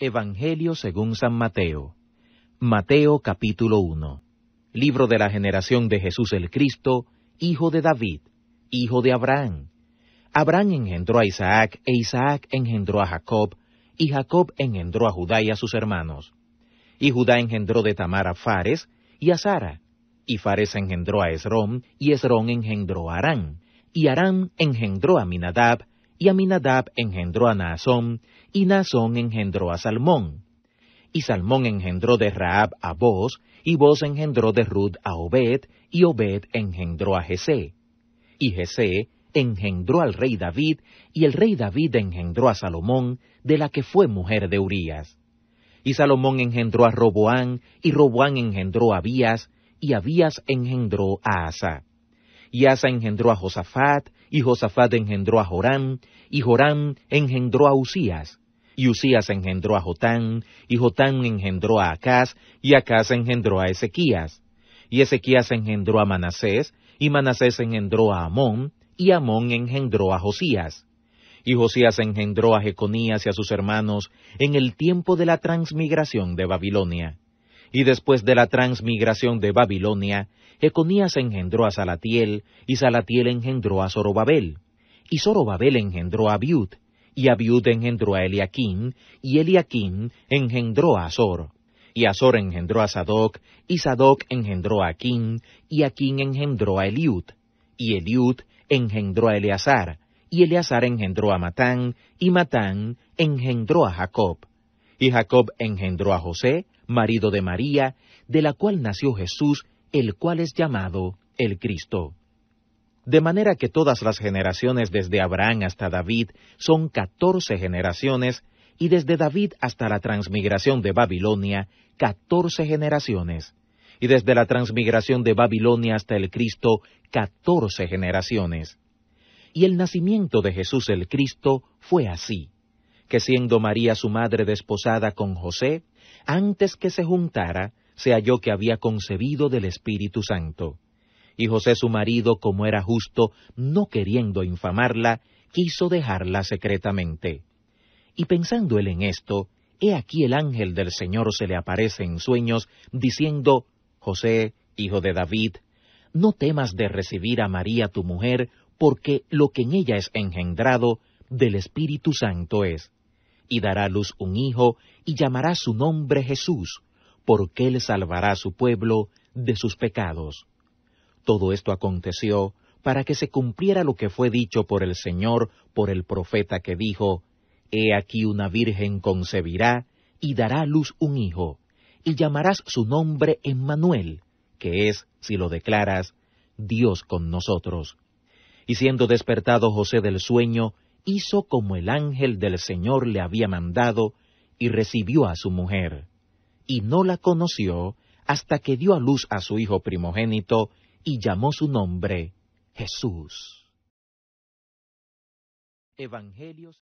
Evangelio según San Mateo. Mateo capítulo 1. Libro de la generación de Jesús el Cristo, hijo de David, hijo de Abraham. Abraham engendró a Isaac e Isaac engendró a Jacob, y Jacob engendró a Judá y a sus hermanos. Y Judá engendró de Tamar a Fares y a Sara. Y Fares engendró a Esrón y Esrón engendró a Arán. Y Arán engendró a Minadab y Aminadab engendró a Naasón, y Naasón engendró a Salmón. Y Salmón engendró de Raab a Boz, y Boz engendró de Ruth a Obed, y Obed engendró a Jesé. Y Jesé engendró al rey David, y el rey David engendró a Salomón, de la que fue mujer de Urías. Y Salomón engendró a Roboán, y Roboán engendró a Abías, y Abías engendró a Asa. Y Asa engendró a Josafat, y Josafat engendró a Jorán, y Jorán engendró a Usías, y Usías engendró a Jotán, y Jotán engendró a Acaz, y Acaz engendró a Ezequías. Y Ezequías engendró a Manasés, y Manasés engendró a Amón, y Amón engendró a Josías. Y Josías engendró a Jeconías y a sus hermanos en el tiempo de la transmigración de Babilonia. Y después de la transmigración de Babilonia, Jeconías engendró a Salatiel, y Salatiel engendró a Zorobabel, y Zorobabel engendró a Abiud, y Abiud engendró a Eliaquín, y Eliakim engendró a Azor, y Azor engendró a Sadoc, y Sadoc engendró a Aquín, y Aquín engendró a Eliud, y Eliud engendró a Eleazar, y Eleazar engendró a Matán, y Matán engendró a Jacob, y Jacob engendró a José, marido de María, de la cual nació Jesús, el cual es llamado el Cristo. De manera que todas las generaciones desde Abraham hasta David son catorce generaciones, y desde David hasta la transmigración de Babilonia, catorce generaciones, y desde la transmigración de Babilonia hasta el Cristo, catorce generaciones. Y el nacimiento de Jesús el Cristo fue así, que siendo María su madre desposada con José, antes que se juntara, se halló que había concebido del Espíritu Santo. Y José su marido, como era justo, no queriendo infamarla, quiso dejarla secretamente. Y pensando él en esto, he aquí el ángel del Señor se le aparece en sueños, diciendo, José, hijo de David, no temas de recibir a María tu mujer, porque lo que en ella es engendrado del Espíritu Santo es y dará luz un hijo, y llamará su nombre Jesús, porque él salvará a su pueblo de sus pecados. Todo esto aconteció para que se cumpliera lo que fue dicho por el Señor, por el profeta que dijo, He aquí una virgen concebirá, y dará luz un hijo, y llamarás su nombre Emmanuel, que es, si lo declaras, Dios con nosotros. Y siendo despertado José del sueño, hizo como el ángel del Señor le había mandado, y recibió a su mujer. Y no la conoció hasta que dio a luz a su hijo primogénito, y llamó su nombre Jesús.